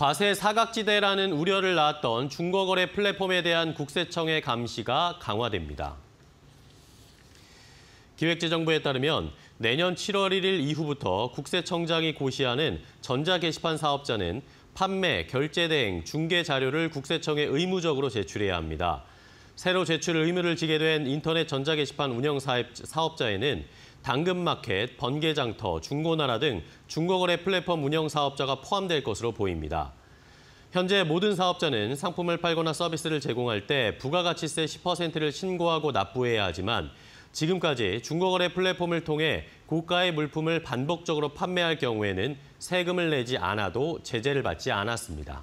과세 사각지대라는 우려를 낳았던 중고거래 플랫폼에 대한 국세청의 감시가 강화됩니다. 기획재정부에 따르면 내년 7월 1일 이후부터 국세청장이 고시하는 전자게시판 사업자는 판매, 결제 대행, 중개 자료를 국세청에 의무적으로 제출해야 합니다. 새로 제출 의무를 지게 된 인터넷 전자게시판 운영 사업자에는 당근마켓, 번개장터, 중고나라 등 중고거래 플랫폼 운영 사업자가 포함될 것으로 보입니다. 현재 모든 사업자는 상품을 팔거나 서비스를 제공할 때 부가가치세 10%를 신고하고 납부해야 하지만 지금까지 중고거래 플랫폼을 통해 고가의 물품을 반복적으로 판매할 경우에는 세금을 내지 않아도 제재를 받지 않았습니다.